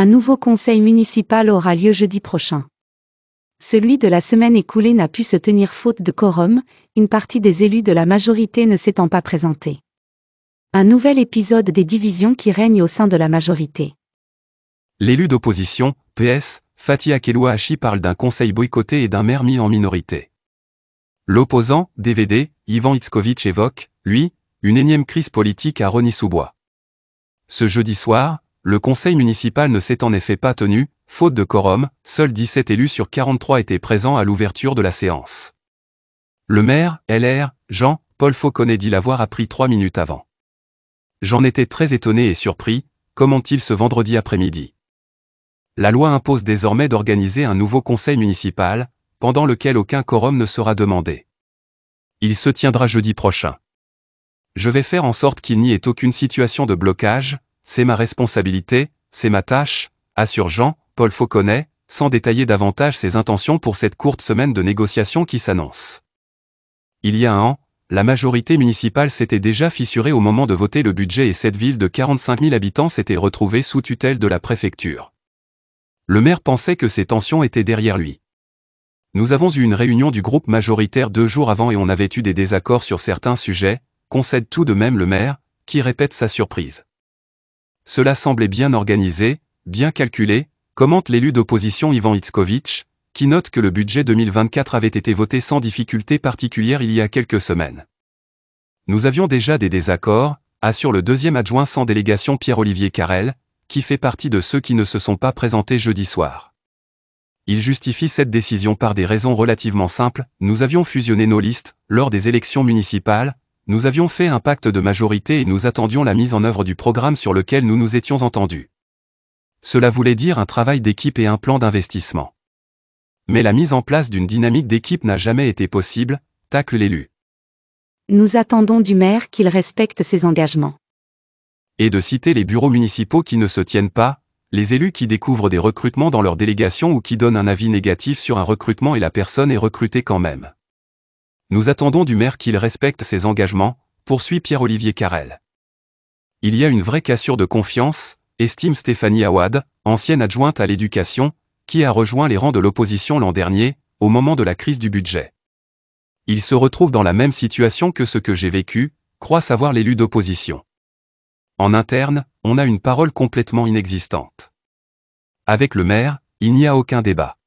Un nouveau conseil municipal aura lieu jeudi prochain. Celui de la semaine écoulée n'a pu se tenir faute de quorum, une partie des élus de la majorité ne s'étant pas présentée. Un nouvel épisode des divisions qui règnent au sein de la majorité. L'élu d'opposition, PS, Fatih Akelouahachi parle d'un conseil boycotté et d'un maire mis en minorité. L'opposant, DVD, Ivan Itzkovitch évoque, lui, une énième crise politique à Rony-sous-Bois. Ce jeudi soir, le conseil municipal ne s'est en effet pas tenu, faute de quorum, seuls 17 élus sur 43 étaient présents à l'ouverture de la séance. Le maire, LR, Jean-Paul Fauconnet dit l'avoir appris trois minutes avant. J'en étais très étonné et surpris, comment-il ce vendredi après-midi La loi impose désormais d'organiser un nouveau conseil municipal, pendant lequel aucun quorum ne sera demandé. Il se tiendra jeudi prochain. Je vais faire en sorte qu'il n'y ait aucune situation de blocage, c'est ma responsabilité, c'est ma tâche, assure Jean-Paul Fauconnet, sans détailler davantage ses intentions pour cette courte semaine de négociations qui s'annonce. Il y a un an, la majorité municipale s'était déjà fissurée au moment de voter le budget et cette ville de 45 000 habitants s'était retrouvée sous tutelle de la préfecture. Le maire pensait que ces tensions étaient derrière lui. Nous avons eu une réunion du groupe majoritaire deux jours avant et on avait eu des désaccords sur certains sujets, concède tout de même le maire, qui répète sa surprise. Cela semblait bien organisé, bien calculé, commente l'élu d'opposition Ivan Itzkovitch, qui note que le budget 2024 avait été voté sans difficulté particulière il y a quelques semaines. Nous avions déjà des désaccords, assure le deuxième adjoint sans délégation Pierre-Olivier Carrel, qui fait partie de ceux qui ne se sont pas présentés jeudi soir. Il justifie cette décision par des raisons relativement simples, nous avions fusionné nos listes, lors des élections municipales, nous avions fait un pacte de majorité et nous attendions la mise en œuvre du programme sur lequel nous nous étions entendus. Cela voulait dire un travail d'équipe et un plan d'investissement. Mais la mise en place d'une dynamique d'équipe n'a jamais été possible, tacle l'élu. Nous attendons du maire qu'il respecte ses engagements. Et de citer les bureaux municipaux qui ne se tiennent pas, les élus qui découvrent des recrutements dans leur délégation ou qui donnent un avis négatif sur un recrutement et la personne est recrutée quand même. Nous attendons du maire qu'il respecte ses engagements, poursuit Pierre-Olivier Carrel. Il y a une vraie cassure de confiance, estime Stéphanie Awad, ancienne adjointe à l'éducation, qui a rejoint les rangs de l'opposition l'an dernier, au moment de la crise du budget. Il se retrouve dans la même situation que ce que j'ai vécu, croit savoir l'élu d'opposition. En interne, on a une parole complètement inexistante. Avec le maire, il n'y a aucun débat.